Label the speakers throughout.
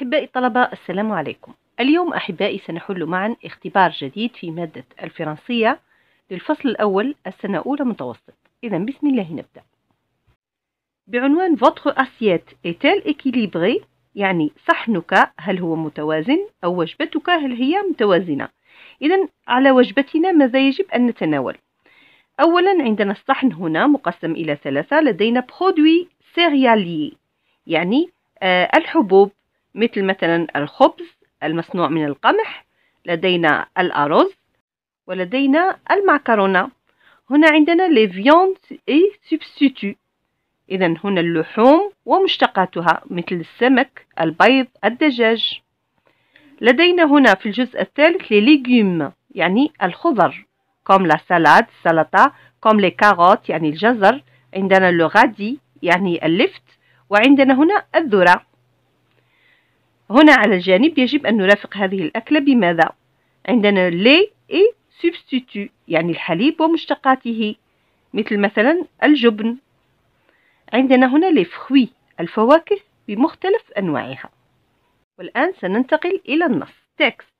Speaker 1: أحبائي الطلبة السلام عليكم اليوم أحبائي سنحل معا اختبار جديد في مادة الفرنسية للفصل الأول السنة أولى متوسط إذا بسم الله نبدأ بعنوان votre assiette est-elle équilibrée يعني صحنك هل هو متوازن أو وجبتك هل هي متوازنة إذا على وجبتنا ماذا يجب أن نتناول أولا عندنا الصحن هنا مقسم إلى ثلاثة لدينا برودوي سيريالي يعني آه، الحبوب مثل مثلا الخبز المصنوع من القمح لدينا الأرز ولدينا المعكرونة هنا عندنا لي فيوند اي سبستيتو إذا هنا اللحوم ومشتقاتها مثل السمك البيض الدجاج لدينا هنا في الجزء الثالث لي ليغيوم يعني الخضر كوم لا سالاد السلطة كوم لي كاروت يعني الجزر عندنا لو غادي يعني اللفت وعندنا هنا الذرة هنا على الجانب يجب أن نرافق هذه الأكلة بماذا؟ عندنا لي إي سبستيتو يعني الحليب ومشتقاته مثل مثلا الجبن عندنا هنا لي فخوي الفواكه بمختلف أنواعها والآن سننتقل إلى النص تكست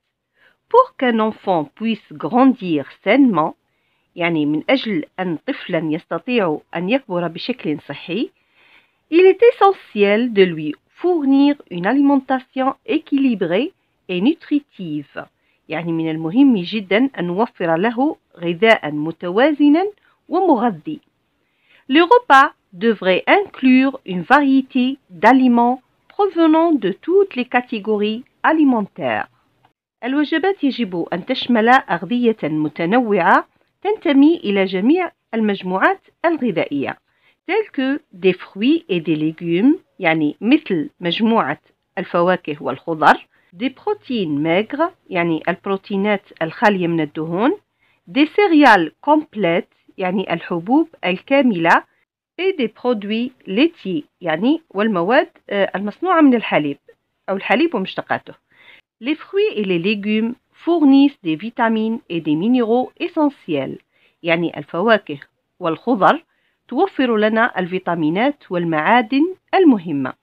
Speaker 1: Pour qu'un enfant puisse grandir sainement يعني من أجل أن طفلا يستطيع أن يكبر بشكل صحي Il est essentiel de lui fournir une alimentation équilibrée ونوتريتيف يعني من المهم جدا أن نوفر له غذاء متوازنا ومغذي Le repas devrait inclure une variété d'aliments provenant de toutes les catégories alimentaires. الوجبات يجب أن تشمل أغذية متنوعة تنتمي إلى جميع المجموعات الغذائية. tels que des fruits et des légumes يعني مثل مجموعة الفواكه والخضر des protéines maigres يعني البروتينات الخالية من الدهون des céréales complètes يعني الحبوب الكاملة et des produits laitiers يعني والمواد المصنوعة من الحليب أو الحليب ومشتقاته Les fruits et les légumes fournissent des vitamines et des minéraux essentiels يعني الفواكه والخضر توفر لنا الفيتامينات والمعادن المهمة.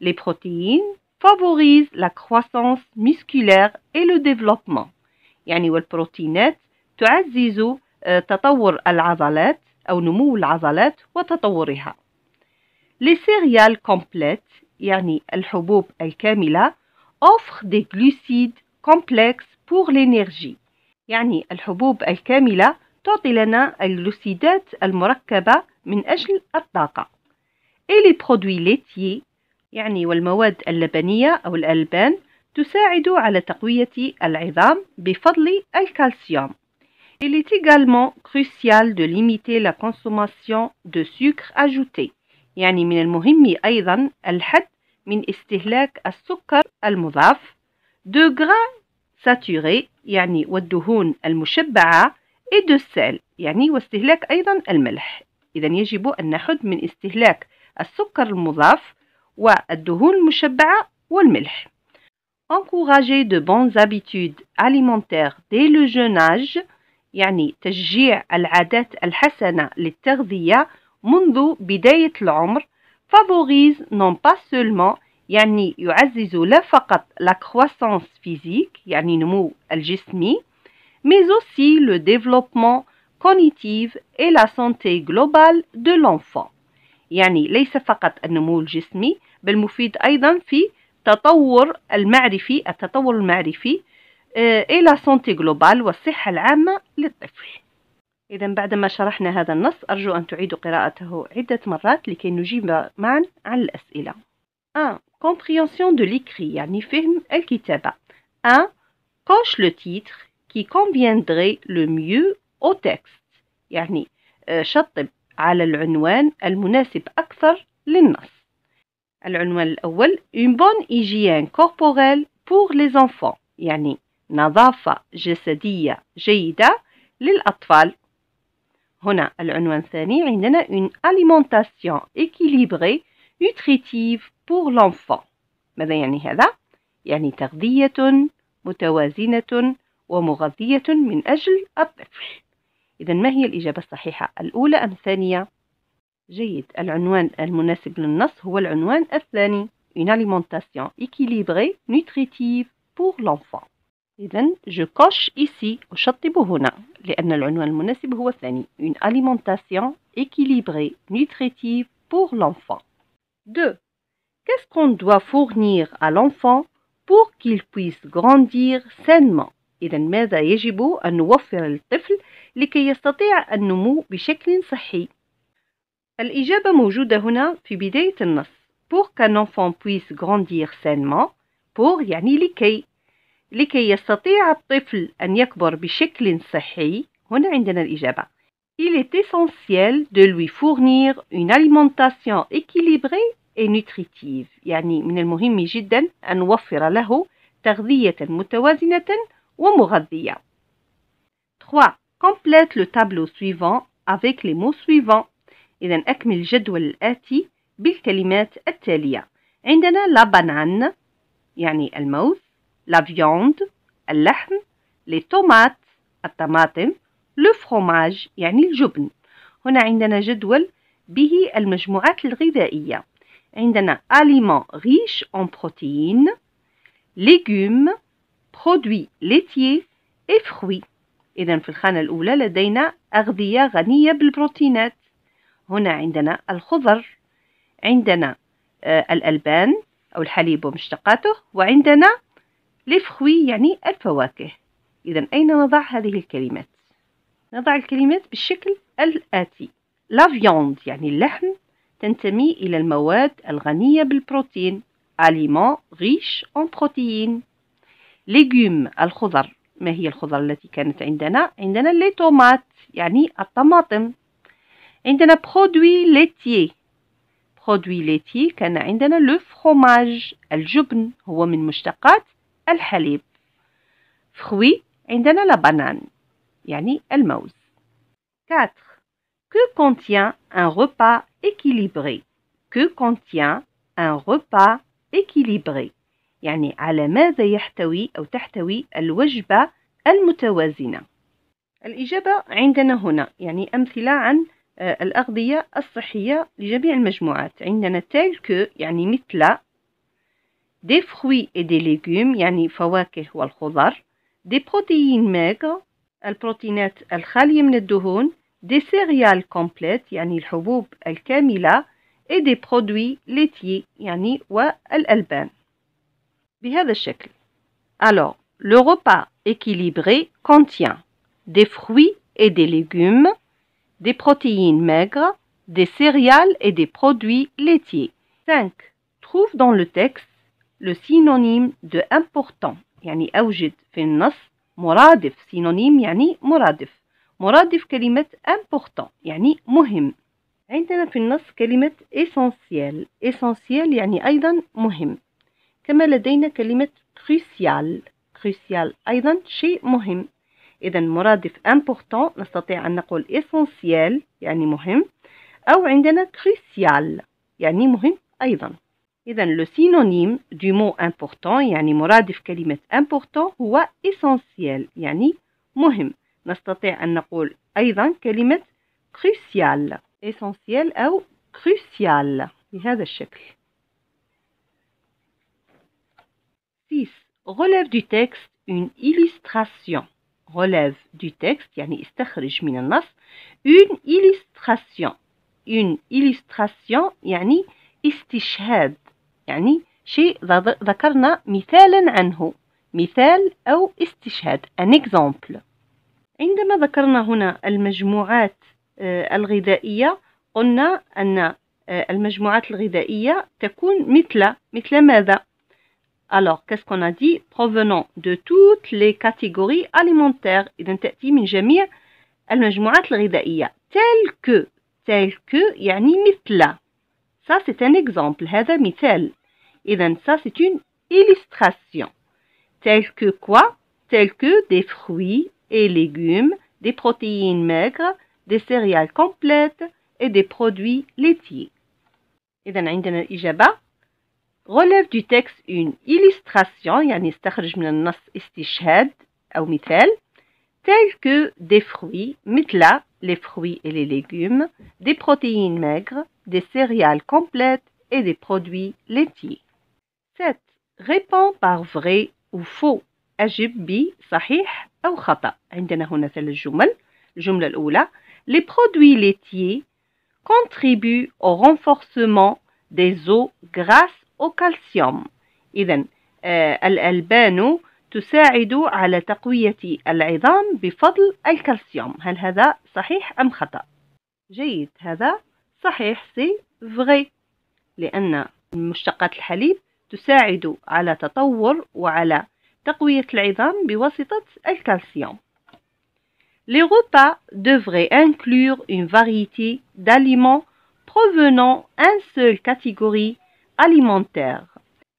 Speaker 1: Les protéines favorisent la croissance musculaire et le développement. يعني والبروتينات تعزز تطور العضلات أو نمو العضلات وتطورها. Les céréales complètes يعني الحبوب الكاملة offrent des glucides complexes pour l'énergie. يعني الحبوب الكاملة تعطي لنا الجلوسيدات المركبة من أجل الطاقة إلي برودوي produits يعني والمواد اللبنية أو الألبان تساعد على تقوية العظام بفضل الكالسيوم Il est également crucial de limiter la consommation de sucre ajouté يعني من المهم أيضا الحد من استهلاك السكر المضاف de gras saturés يعني والدهون المشبعة et de يعني واستهلاك أيضا الملح إذا يجب أن نحد من استهلاك السكر المضاف والدهون المشبعة والملح encourager de bonnes habitudes alimentaires dès le jeune âge يعني تشجيع العادات الحسنة للتغذية منذ بداية العمر favorise non pas seulement يعني يعزز لا فقط la croissance physique يعني نمو الجسمي mais aussi le développement cognitif et la santé globale de l'enfant يعني ليس فقط النمو الجسمي بل مفيد أيضا في تطور المعرفي التطور المعرفي إلى سونتي جلوبال والصحة العامة للطفل إذا بعدما شرحنا هذا النص أرجو أن تعيدوا قراءته عدة مرات لكي نجيب معا عن الأسئلة 1. Compréhension de l'écrit يعني فهم الكتابة 1. Coche le titre qui conviendrait le mieux au texte يعني آه، شطب على العنوان المناسب أكثر للنص العنوان الأول une bonne hygiène corporelle pour les enfants يعني نظافة جسدية جيدة للأطفال هنا العنوان الثاني عندنا une alimentation équilibrée nutritive pour l'enfant ماذا يعني هذا؟ يعني تغذية متوازنة ومغذية من أجل الطفل إذا ما هي الإجابة الصحيحة الأولى أم الثانية؟ جيد العنوان المناسب للنص هو العنوان الثاني une alimentation équilibrée nutritive pour l'enfant إذا je coche ici أشطب هنا لأن العنوان المناسب هو الثاني une alimentation équilibrée nutritive pour l'enfant 2 Qu'est-ce qu'on doit fournir à l'enfant pour qu'il puisse grandir sainement إذا ماذا يجب أن نوفر للطفل لكي يستطيع النمو بشكل صحي؟ الإجابة موجودة هنا في بداية النص pour qu'un enfant puisse grandir sainement pour يعني لكي لكي يستطيع الطفل أن يكبر بشكل صحي هنا عندنا الإجابة Il est essentiel de lui fournir une alimentation équilibrée et nutritive يعني من المهم جدا أن نوفر له تغذية متوازنة ومغذية. 3. Complète le tableau suivant avec les mots suivants. إذا أكمل الجدول الآتي بالكلمات التالية. عندنا la banane يعني الموز، la viande اللحم، les tomates الطماطم، le fromage يعني الجبن. هنا عندنا جدول به المجموعات الغذائية. عندنا aliments riches en protéines, légumes برودوي ليتيي اي فروي إذا في الخانة الأولى لدينا أغذية غنية بالبروتينات هنا عندنا الخضر عندنا آه، الألبان أو الحليب ومشتقاته وعندنا لي يعني الفواكه إذا أين نضع هذه الكلمات؟ نضع الكلمات بالشكل الآتي لا فيوند يعني اللحم تنتمي إلى المواد الغنية بالبروتين أليمون غيش en protéines ليجيوم الخضر ما هي الخضر التي كانت عندنا عندنا لي طومات يعني الطماطم عندنا برودوي ليتي برودوي ليتي كان عندنا لو فروماج الجبن هو من مشتقات الحليب فخوي عندنا لا بانان يعني الموز 4 que contient un repas équilibré que contient un repas équilibré يعني على ماذا يحتوي أو تحتوي الوجبة المتوازنة الإجابة عندنا هنا يعني أمثلة عن آه، الأغذية الصحية لجميع المجموعات عندنا تيل كو يعني مثل دي فروي اي دي ليجوم يعني فواكه والخضر دي بروتيين ماغر البروتينات الخالية من الدهون دي سيريال كومبليت يعني الحبوب الكاملة اي دي برودوي ليتي يعني والألبان Alors, le repas équilibré contient des fruits et des légumes, des protéines maigres, des céréales et des produits laitiers. 5. Trouve dans le texte le synonyme de important. يعني اوجد في النص مرادف synonyme يعني مرادف مرادف كلمة important يعني مهم عندنا في النص كلمة essentiel essentiel يعني أيضا مهم كما لدينا كلمة crucial crucial أيضا شيء مهم إذا مرادف important نستطيع أن نقول essential يعني مهم أو عندنا crucial يعني مهم أيضا إذا لو سينونيم دو مو important يعني مرادف كلمة important هو إسانسيال يعني مهم نستطيع أن نقول أيضا كلمة crucial إسانسيال أو crucial بهذا الشكل 6. relève du texte une illustration relève du texte يعني استخرج من النص une illustration une illustration يعني استشهاد يعني شيء ذكرنا مثالا عنه مثال أو استشهاد an example عندما ذكرنا هنا المجموعات آه، الغذائية قلنا أن آه، المجموعات الغذائية تكون مثل مثل ماذا Alors, qu'est-ce qu'on a dit Provenant de toutes les catégories alimentaires. Tel que. Tel que يعني مثل. Ça, c'est un exemple. Et ça, c'est une illustration. Tel que quoi Tel que des fruits et légumes, des protéines maigres, des céréales complètes et des produits laitiers relève du texte une illustration, telle que des fruits, مثل les fruits et les légumes, des protéines maigres, des céréales complètes et des produits laitiers. 7. Répond par vrai ou faux. أجب صحيح أو خطأ. عندنا هنا ثلاث جمل. الجملة الأولى Les produits laitiers contribuent au renforcement des os grâce وكالسيوم إذا آه، الألبان تساعد على تقوية العظام بفضل الكالسيوم هل هذا صحيح أم خطأ؟ جيد هذا صحيح سي فغي لأن مشتقات الحليب تساعد على تطور وعلى تقوية العظام بواسطة الكالسيوم Les repas devraient inclure une variété d'aliments provenant d'une seule catégorie أليمونتير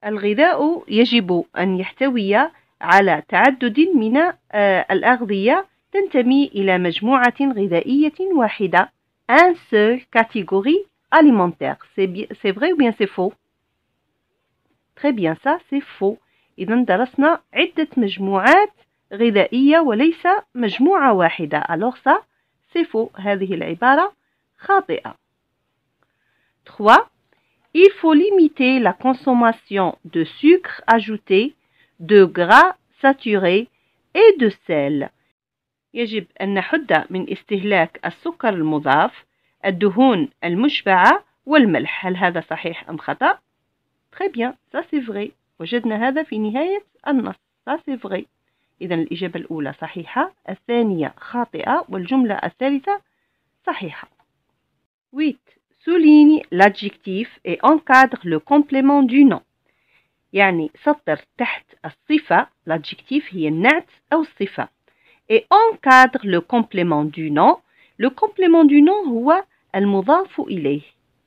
Speaker 1: الغذاء يجب أن يحتوي على تعدد من آه، الأغذية تنتمي إلى مجموعة غذائية واحدة un seul catégorie alimentaire c'est vrai ou bien c'est faux très bien ça c'est faux إذا درسنا عدة مجموعات غذائية وليس مجموعة واحدة alors ça c'est faux هذه العبارة خاطئة 3 il faut limiter la consommation de sucre ajouté, de gras saturé et de sel. يجب أن نحد من استهلاك السكر المضاف الدهون المشبعة والملح هل هذا صحيح أم خطأ؟ Très bien, ça c'est vrai. وجدنا هذا في نهاية النص. Ça c'est vrai. إذا الإجابة الأولى صحيحة، الثانية خاطئة، والجملة الثالثة صحيحة. 8 souligne l'adjectif et encadre le complément du nom يعني سطر تحت الصفة l'adjectif هي النعت أو الصفة et encadre le complément du nom le complément du nom هو المضاف إليه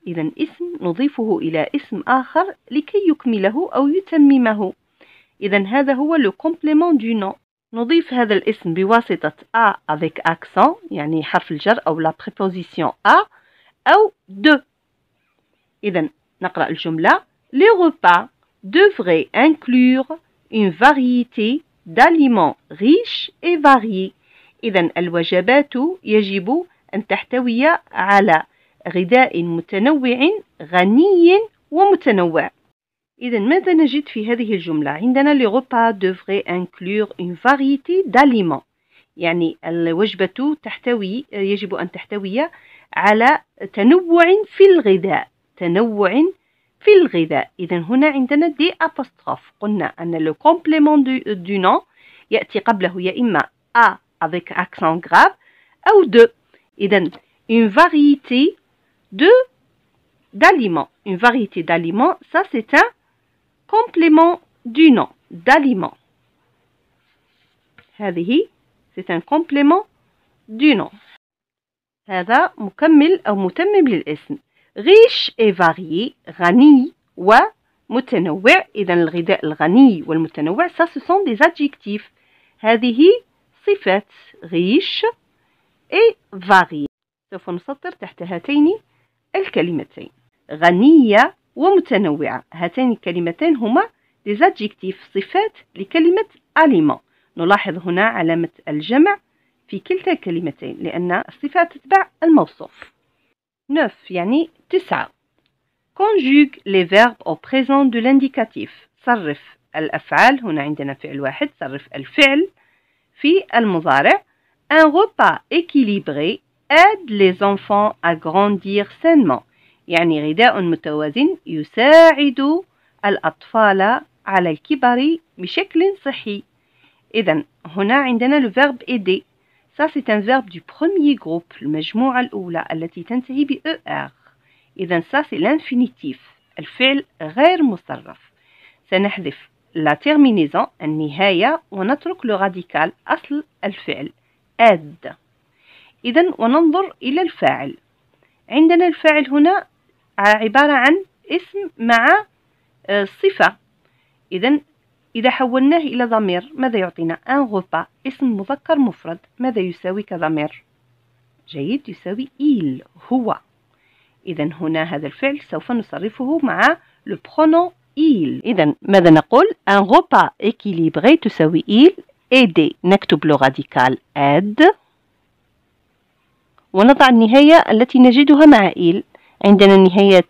Speaker 1: إذا اسم نضيفه إلى اسم آخر لكي يكمله أو يتممه إذا هذا هو le complément du nom نضيف هذا الاسم بواسطة a avec accent يعني حرف الجر أو la préposition a أو دو إذا نقرأ الجملة Les repas devraient inclure une variété d'aliments riches et variés. إذا الوجبات يجب أن تحتوي على غذاء متنوع غني ومتنوع. إذا ماذا نجد في هذه الجملة؟ عندنا لي غوبا دوفغي inclure اون فاريتي داليمون يعني الوجبة تحتوي يجب أن تحتوي على تنوع في الغذاء تنوع في الغذاء اذا هنا عندنا دي ابوستروف قلنا ان لو كومبليمون دو دو نون ياتي قبله يا اما ا افيك اكسون غراف او دو اذا اون فاريتي دو d'aliments une variété d'aliments ça c'est un complément du nom d'aliments هذه سي ان كومبليمون دو نون هذا مكمل أو متمم للاسم غيش اي فاريي غني ومتنوع إذا الغذاء الغني والمتنوع ساسوسون دي زادجيكتيف هذه صفات غيش اي فاريي سوف نسطر تحت هاتين الكلمتين غنية ومتنوعة هاتين الكلمتين هما دي صفات لكلمة أليمون نلاحظ هنا علامة الجمع في كلتا الكلمتين لأن الصفة تتبع الموصوف نوف يعني تسعة conjugue les verbes au présent de l'indicatif صرف الأفعال هنا عندنا فعل واحد صرف الفعل في المضارع un repas équilibré aide les enfants à grandir sainement يعني غذاء متوازن يساعد الأطفال على الكبر بشكل صحي إذا هنا عندنا لو verbe aider Ça, c'est un verbe du premier groupe, المجموعة الأولى التي تنتهي ب ER. إذا ça, c'est l'infinitif. الفعل غير مصرف. سنحذف la terminaison النهاية ونترك le radical أصل الفعل اد. إذا وننظر إلى الفاعل. عندنا الفاعل هنا عبارة عن اسم مع صفة. إذا إذا حولناه إلى ضمير ماذا يعطينا أن غوبا اسم مذكر مفرد ماذا يساوي كضمير جيد يساوي إيل هو إذا هنا هذا الفعل سوف نصرفه مع لو برونو إيل إذا ماذا نقول أن غوبا إكيليبغي تساوي إيل إيدي نكتب لو راديكال إد ونضع النهاية التي نجدها مع إيل عندنا نهاية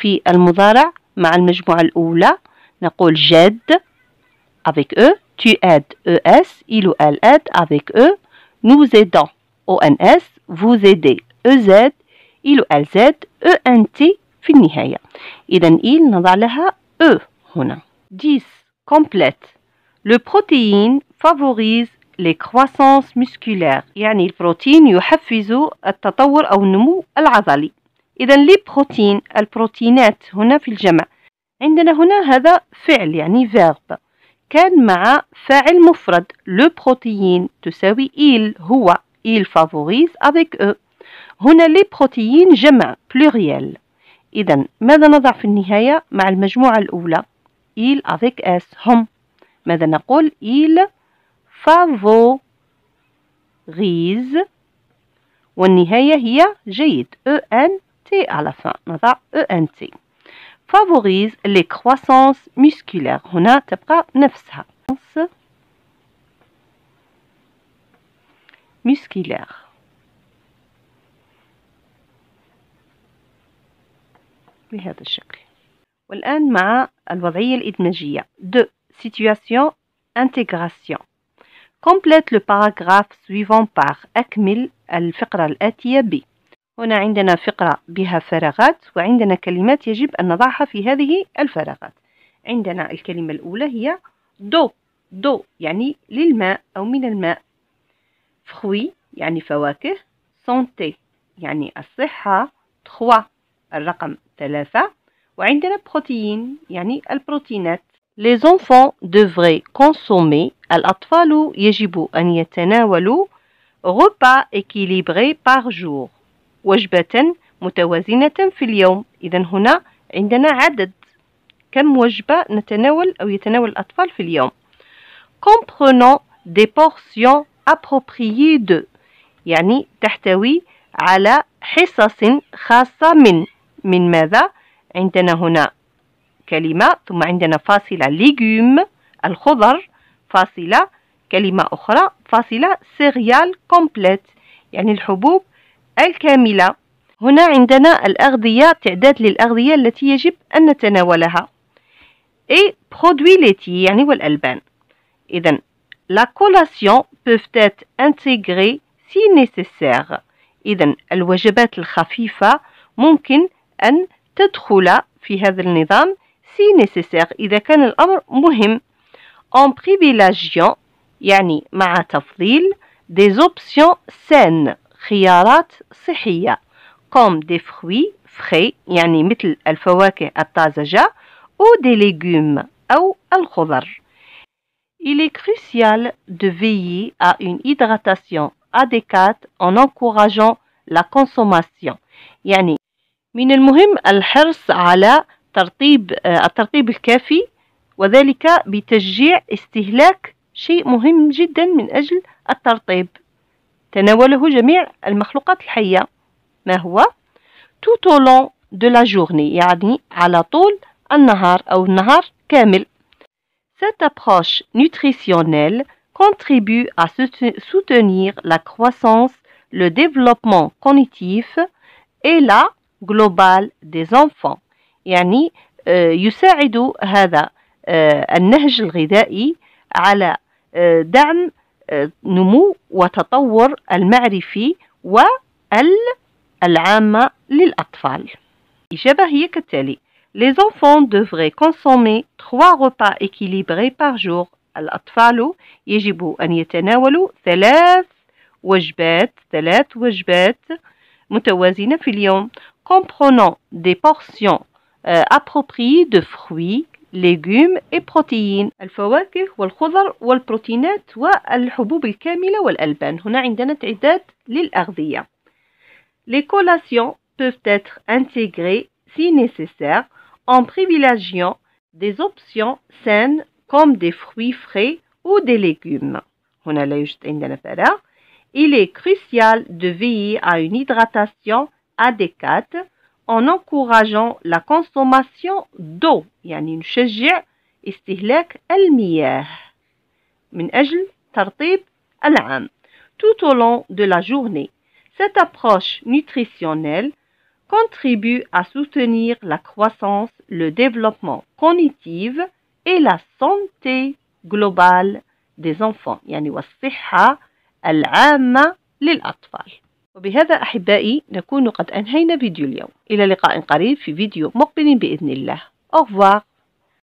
Speaker 1: في المضارع مع المجموعة الأولى نقول جد avec E, tu aides ES, il ou elle aide avec E, nous aidons ONS, vous aidez EZ, il ou elle aide ENT في النهاية إذا il نضع لها E هنا 10 complète le protéine favorise les croissances musculaires يعني البروتين يحفز التطور أو النمو العضلي إذا لي بروتين البروتينات هنا في الجمع عندنا هنا هذا فعل يعني verb كان مع فاعل مفرد لو بروتيين تساوي إيل هو إيل فافوريز أفيك أو هنا لي بروتيين جمع بلوريال إذا ماذا نضع في النهاية مع المجموعة الأولى إيل أفيك أس هم ماذا نقول il favorise والنهاية هي جيد أو أن تي على فا نضع أو أن تي favorise les croissances musculaires هنا تبقى نفسها musculaire بهذا الشكل والآن مع الوضعية الإدماجية de situation intégration complète le paragraphe suivant par أكمل الفقرة الآتية ب هنا عندنا فقرة بها فراغات وعندنا كلمات يجب أن نضعها في هذه الفراغات عندنا الكلمة الأولى هي دو دو يعني للماء أو من الماء فخوي يعني فواكه سونتي يعني الصحة تخوا الرقم ثلاثة وعندنا بروتين يعني البروتينات Les enfants devraient consommer الأطفال يجب أن يتناولوا repas équilibrés par jour وجبة متوازنة في اليوم إذا هنا عندنا عدد كم وجبة نتناول أو يتناول الأطفال في اليوم comprenant des portions appropriées de يعني تحتوي على حصص خاصة من من ماذا؟ عندنا هنا كلمة ثم عندنا فاصلة ليجوم الخضر فاصلة كلمة أخرى فاصلة سيريال كومبليت يعني الحبوب الكاملة هنا عندنا الأغذية تعداد للأغذية التي يجب أن نتناولها اي برودوي ليتي يعني والألبان إذا لا كولاسيون بوفت ات انتيغري سي nécessaire إذا الوجبات الخفيفة ممكن أن تدخل في هذا النظام سي نيسيسير إذا كان الأمر مهم اون بريفيلاجيون يعني مع تفضيل دي زوبسيون سان خيارات صحية كوم دي فخوي فخي يعني مثل الفواكه الطازجة أو دي ليغوم أو الخضر Il est crucial de veiller à une hydratation adéquate en encourageant la consommation يعني من المهم الحرص على ترطيب آه، الترطيب الكافي وذلك بتشجيع استهلاك شيء مهم جدا من أجل الترطيب تناوله جميع المخلوقات الحية ما هو tout au long de la journée يعني على طول النهار أو النهار كامل Cette approche nutritionnelle contribue à soutenir la croissance, le développement cognitif et la globale des enfants يعني يساعد هذا النهج الغذائي على دعم نمو وتطور المعرفي والعامة للأطفال إجابة هي كالتالي Les enfants devraient consommer trois repas équilibrés par jour. الأطفال يجب أن يتناولوا ثلاث وجبات ثلاث وجبات متوازنة في اليوم comprenant des portions آه، appropriées de fruits légumes et protéines Les collations peuvent être intégrées si nécessaire en privilégiant des options saines comme des fruits frais ou des légumes. Il est crucial de veiller à une hydratation adéquate en encourageant la consommation d'eau يعني نشجع استهلاك المياه من أجل ترطيب العام tout au long de la journée. Cette approche nutritionnelle contribue à soutenir la croissance, le développement cognitif et la santé globale des enfants. وبهذا أحبائي نكون قد أنهينا فيديو اليوم إلى لقاء قريب في فيديو مقبل بإذن الله أوفواغ